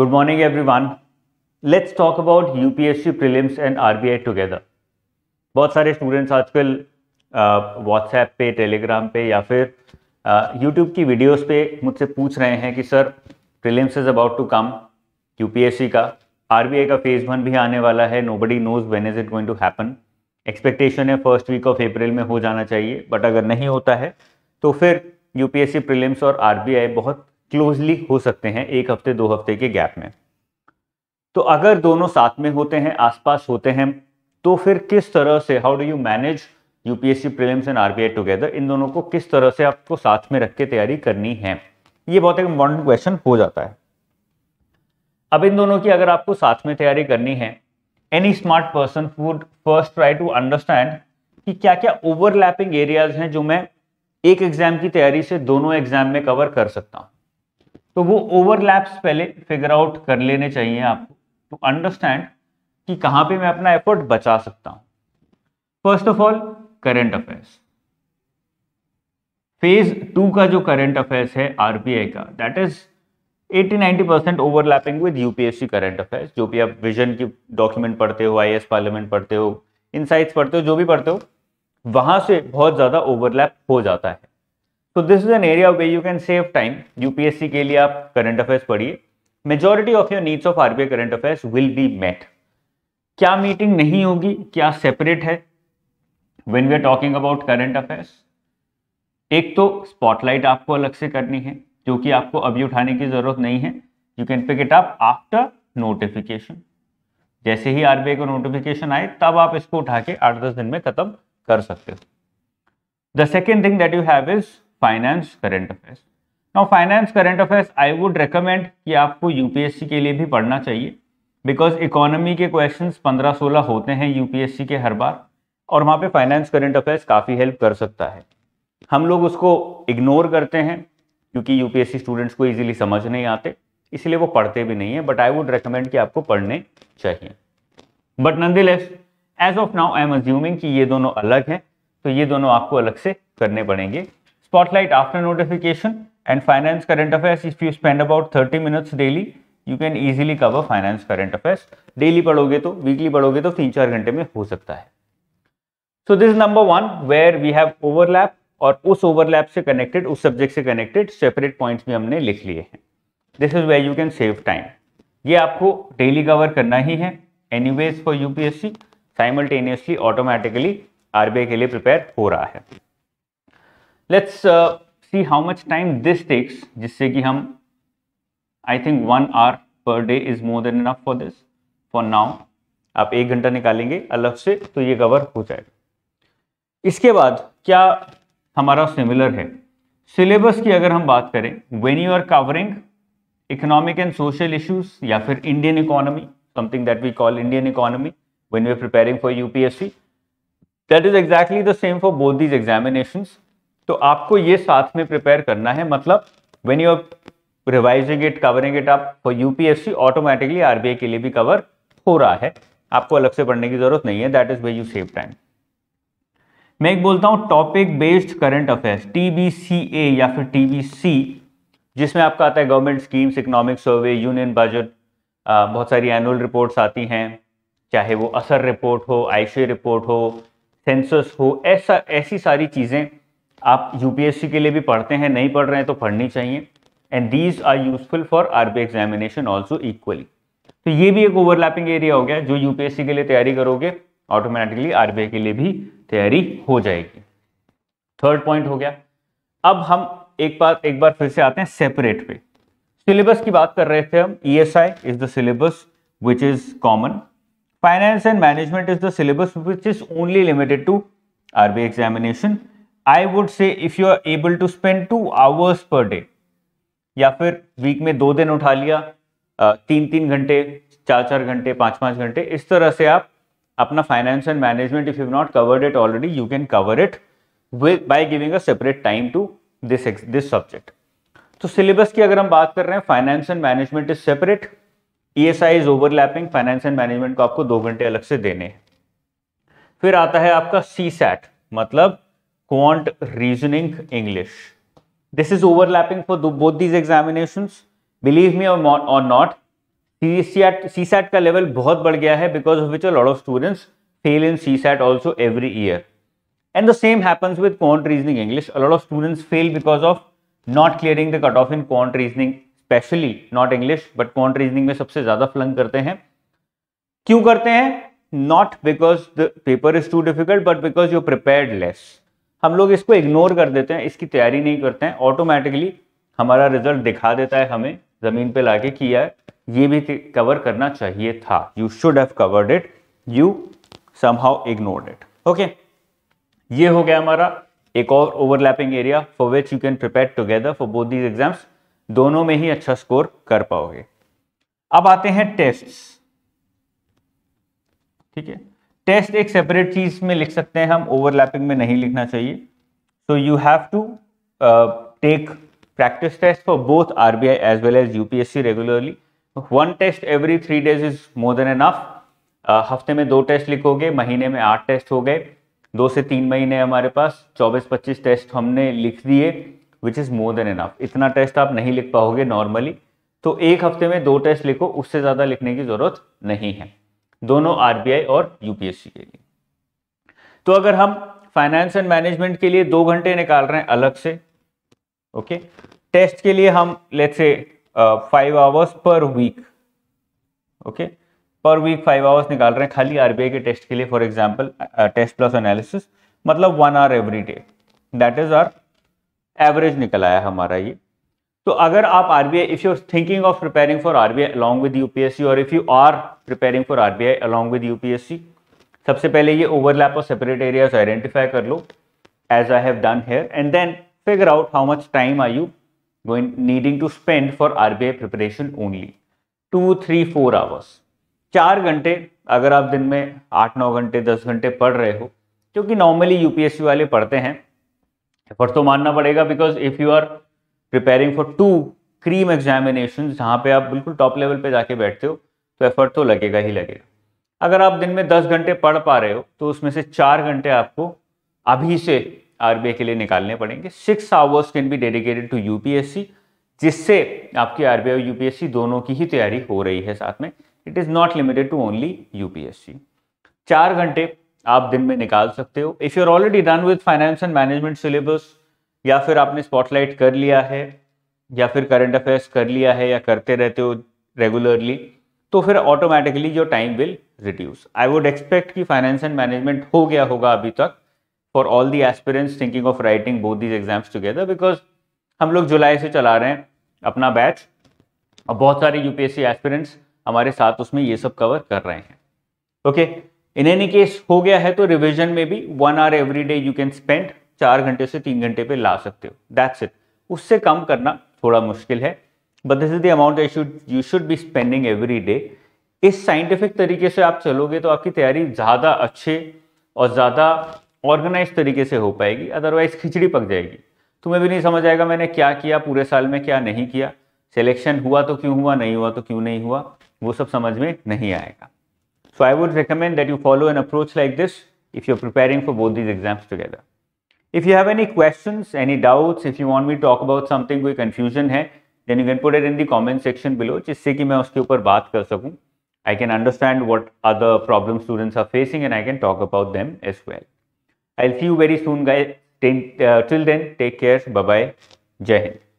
Good morning everyone let's talk about U P S C prelims and R B I together बहुत सारे students आजकल WhatsApp पे Telegram पे या फिर यूट्यूब की वीडियोज पे मुझसे पूछ रहे हैं कि sir prelims is about to come U P S C का आर बी आई का फेज वन भी आने वाला है nobody knows when is it going to happen expectation है फर्स्ट वीक ऑफ अप्रैल में हो जाना चाहिए बट अगर नहीं होता है तो फिर U P S C prelims और आर बी आई बहुत क्लोजली हो सकते हैं एक हफ्ते दो हफ्ते के गैप में तो अगर दोनों साथ में होते हैं आसपास होते हैं तो फिर किस तरह से how do you manage UPSC prelims and RBI together इन दोनों को किस तरह से आपको साथ में रख के तैयारी करनी है ये बहुत एक इंपॉर्टेंट क्वेश्चन हो जाता है अब इन दोनों की अगर आपको साथ में तैयारी करनी है any smart person would first try to understand कि क्या क्या ओवरलैपिंग एरियाज हैं जो मैं एक एग्जाम की तैयारी से दोनों एग्जाम में कवर कर सकता हूं तो वो ओवरलैप्स पहले फिगर आउट कर लेने चाहिए आपको टू तो अंडरस्टैंड कि कहां पे मैं अपना एफर्ट बचा सकता हूं first of all current affairs phase two का जो करंट अफेयर्स है आरबीआई का that is 80-90 percent overlapping with UPSC current affairs जो भी आप विजन की डॉक्यूमेंट पढ़ते हो आई पार्लियामेंट पढ़ते हो इनसाइट्स पढ़ते हो जो भी पढ़ते हो वहां से बहुत ज्यादा ओवरलैप हो जाता है तो this is an area where you can save time UPSC के लिए आप करंट अफेयर्स पढ़िए majority of your needs of RBI current affairs will be met क्या मीटिंग नहीं होगी क्या सेपरेट है when we are talking about current affairs एक तो स्पॉटलाइट आपको अलग से करनी है जो कि आपको अभी उठाने की जरूरत नहीं है you can pick it up after notification जैसे ही आरबीआई को नोटिफिकेशन आए तब आप इसको उठा के आठ दस दिन में खत्म कर सकते हो the second thing that you have is finance current affairs now finance current affairs I would recommend कि आपको यूपीएससी के लिए भी पढ़ना चाहिए बिकॉज इकोनॉमी के क्वेश्चंस 15-16 होते हैं यूपीएससी के हर बार और वहाँ पे फाइनेंस करेंट अफेयर्स काफ़ी हेल्प कर सकता है हम लोग उसको इग्नोर करते हैं क्योंकि यूपीएससी स्टूडेंट्स को इजीली समझ नहीं आते इसलिए वो पढ़ते भी नहीं है बट आई वुड रिकमेंड कि आपको पढ़ने चाहिए बट नंदी as of now I am assuming कि ये दोनों अलग हैं तो ये दोनों आपको अलग से करने पड़ेंगे Spotlight after notification and finance current affairs. If you spend about 30 minutes daily, you can easily cover finance current affairs daily daily to weekly weekly to 3 4 चार mein ho sakta hai so this is number one where we have overlap और उस overlap से connected उस subject से connected separate points भी हमने लिख लिए हैं this is where you can save time ये आपको डेली कवर करना ही है anyways for UPSC simultaneously automatically RBI के लिए प्रिपेयर हो रहा है let's see how much time this takes जिससे कि हम I think one hour per day is more than enough for this for now आप एक घंटा निकालेंगे अलग से तो ये कवर हो जाएगा इसके बाद क्या हमारा सिमिलर है सिलेबस की अगर हम बात करें when you are covering economic and social issues या फिर Indian economy something that we call Indian economy when you are preparing for UPSC that is exactly the same for both these examination तो आपको ये साथ में prepare करना है मतलब when you are revising it covering it आप for UPSC automatically RBI के लिए भी कवर हो रहा है आपको अलग से पढ़ने की जरूरत नहीं है that is way you save time मैं एक बोलता हूं topic based current affairs TBCA या फिर टीबीसी जिसमें आपका आता है government schemes economic survey union budget बहुत सारी एनुअल रिपोर्ट्स आती हैं चाहे वो असर रिपोर्ट हो आईसी रिपोर्ट हो सेंसस हो ऐसा ऐसी सारी चीज़ें आप यूपीएससी के लिए भी पढ़ते हैं नहीं पढ़ रहे हैं तो पढ़नी चाहिए and these are useful for RB examination also equally तो ये भी एक ओवरलैपिंग एरिया हो गया जो यूपीएससी के लिए तैयारी करोगे ऑटोमेटिकली आरबीआई के लिए भी तैयारी हो जाएगी थर्ड पॉइंट हो गया अब हम एक बार एक बार फिर से आते हैं सेपरेट पे सिलेबस की बात कर रहे थे हम E S I is the syllabus which is common finance and management is the syllabus which is only limited to RB examination I would say if you are able to spend two hours per day या फिर week में दो दिन उठा लिया तीन तीन घंटे चार चार घंटे पांच पांच घंटे इस तरह से आप अपना finance and management if you not covered it already you can cover it with by giving a separate time to this this subject तो सिलेबस की अगर हम बात कर रहे हैं finance and management is separate E S I is overlapping finance and management को आपको दो घंटे अलग से देने फिर आता है आपका सी सैट मतलब quant reasoning english this is overlapping for the, both these examinations believe me or, or not CSAT, CSAT का लेवल बहुत बढ़ गया है because of which a lot of students fail in CSAT also every year. And the same happens with quant reasoning English. A lot of students fail because of not clearing the cutoff in quant reasoning, especially not English, but quant reasoning में सबसे ज़्यादा flung करते हैं क्यों करते हैं not because the paper is too difficult but because you prepare less हम लोग इसको इग्नोर कर देते हैं इसकी तैयारी नहीं करते हैं ऑटोमेटिकली हमारा रिजल्ट दिखा देता है हमें ज़मीन पे लाके किया है ये भी कवर करना चाहिए था you should have covered it you somehow ignore it okay ये हो गया हमारा एक और overlapping area for which you can prepare together for both these exams दोनों में ही अच्छा स्कोर कर पाओगे अब आते हैं टेस्ट ठीक है टेस्ट एक सेपरेट चीज में लिख सकते हैं हम ओवरलैपिंग में नहीं लिखना चाहिए so you have to take R B I as well as U P S C regularly one test every three days is more than Uh, हफ्ते में दो टेस्ट लिखोगे महीने में आठ टेस्ट हो गए दो से तीन महीने हमारे पास चौबीस पच्चीस टेस्ट हमने लिख दिए which is more than enough इतना टेस्ट आप नहीं लिख पाओगे नॉर्मली तो एक हफ्ते में दो टेस्ट लिखो उससे ज़्यादा लिखने की ज़रूरत नहीं है दोनों आरबीआई और यूपीएससी के लिए तो अगर हम फाइनेंस एंड मैनेजमेंट के लिए दो घंटे निकाल रहे हैं अलग से ओके टेस्ट के लिए हम let's five hours per week okay per week five hours निकाल रहे हैं खाली आरबीआई के टेस्ट के लिए for example test plus analysis मतलब one hour every day that is our average निकल आया हमारा ये तो अगर आप RBI if you are thinking of preparing for RBI along with UPSC और if you are preparing for RBI along with UPSC सबसे पहले ये ओवरलैप और सेपरेट एरियाज आइडेंटिफाई कर लो as I have done here and then figure out how much time are you going needing to spend for RBI preparation only two three four hours चार घंटे अगर आप दिन में आठ नौ घंटे दस घंटे पढ़ रहे हो क्योंकि नॉर्मली यूपीएससी वाले पढ़ते हैं एफर्ट तो मानना पड़ेगा because if you are preparing for two cream examination जहाँ पे आप बिल्कुल टॉप लेवल पे जाके बैठते हो तो एफर्ट तो लगेगा ही लगेगा अगर आप दिन में दस घंटे पढ़ पा रहे हो तो उसमें से चार घंटे आपको अभी से आर के लिए निकालने पड़ेंगे six hours can be dedicated to you जिससे आपकी आर बी यूपीएससी दोनों की ही तैयारी हो रही है साथ में it is not limited to only UPSC चार घंटे आप दिन में निकाल सकते हो if you are already done with finance and management syllabus या फिर आपने स्पॉटलाइट कर लिया है या फिर करंट अफेयर्स कर लिया है या करते रहते हो रेगुलरली तो फिर ऑटोमेटिकली जो time will reduce I would expect कि फाइनेंस एंड मैनेजमेंट हो गया होगा अभी तक for all the aspirants thinking of writing both these exams together because हम लोग जुलाई से चला रहे हैं अपना बैच और बहुत सारे यूपीएससी एस्पिरेंट्स हमारे साथ उसमें ये सब कवर कर रहे हैं ओके इन एनी केस हो गया है तो रिविजन में भी one hour every day you can spend चार घंटे से तीन घंटे पे ला सकते हो दैट्स इट उससे कम करना थोड़ा मुश्किल है but this is the amount you should be spending every day इस साइंटिफिक तरीके से आप चलोगे तो आपकी तैयारी ज़्यादा अच्छे और ज़्यादा ऑर्गेनाइज तरीके से हो पाएगी अदरवाइज खिचड़ी पक जाएगी तुम्हें भी नहीं समझ आएगा मैंने क्या किया पूरे साल में क्या नहीं किया सिलेक्शन हुआ तो क्यों हुआ नहीं हुआ तो क्यों नहीं हुआ वो सब समझ में नहीं आएगा so I would recommend that you follow an approach like this you are preparing for both these exams together If you have any questions, any doubts, if you want me to talk about something कोई confusion है then you can put it in the comment section below जिससे कि मैं उसके ऊपर बात कर सकूं. I can understand what other problem students are facing and I can talk about them as well. I'll see you very soon guys. Till, uh, till then, take care. Bye-bye. Jai Hind.